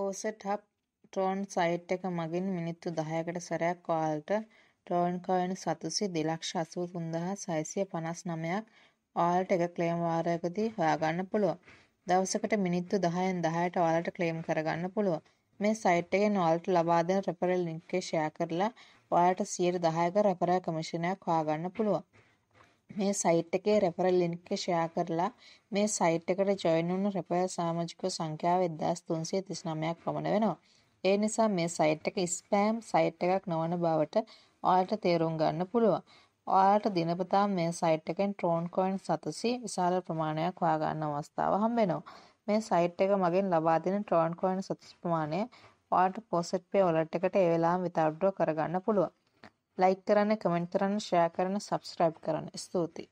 හෝසට් hub Tron site එක මගින් මිනිත්තු 10කට සැරයක් ඔයාලට ට්‍රෝන් කොයින් සතුසි 283659ක් ඔයාලට එක ක්ලේම් වාරයකදී හොයාගන්න පුළුවන්. දවසකට මිනිත්තු 10න් 10ට ඔයාලට ක්ලේම් කරගන්න පුළුවන්. මේ සයිට් එකෙන් ඔයාලට ලබා දෙන රෙෆරල් ලින්ක් එක ෂෙයා කරලා ඔයාලට 10%ක රෙෆරල් කමිෂනයක් හොයාගන්න පුළුවන්. මේ සයිට් එකේ රෙෆරල් ලින්ක් එක ෂෙයා කරලා මේ සයිට් එකට ජොයින් වුණු රෙෆරල් සාමාජිකයෝ සංඛ්‍යාව 1339ක් පමණ වෙනවා. ඒ නිසා මේ සයිට් එක ස්පෑම් සයිට් එකක් නොවන බවට ඔයාලට තේරුම් ගන්න පුළුවන්. ඔයාලට දිනපතා මේ සයිට් එකෙන් ට්‍රෝන් කොයින් 700 විශාල ප්‍රමාණයක් හොයා ගන්න අවස්ථාව හම්බෙනවා. මේ සයිට් එක මගෙන් ලබා දෙන ට්‍රෝන් කොයින් 700 ප්‍රමාණය ඔයාලට පොසෙට් පේ වලට් එකට ඒ වෙලාවම විතාඩ්‍රෝ කරගන්න පුළුවන්. ලයික් කරන්න කමෙන්ට් කරන්න ෂෙයා කරන්න සබ්ස්ක්‍රයිබ් කරන්න ස්තුතියි